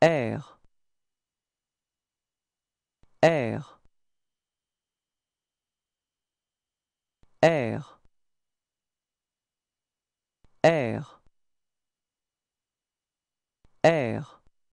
Air Air Air Air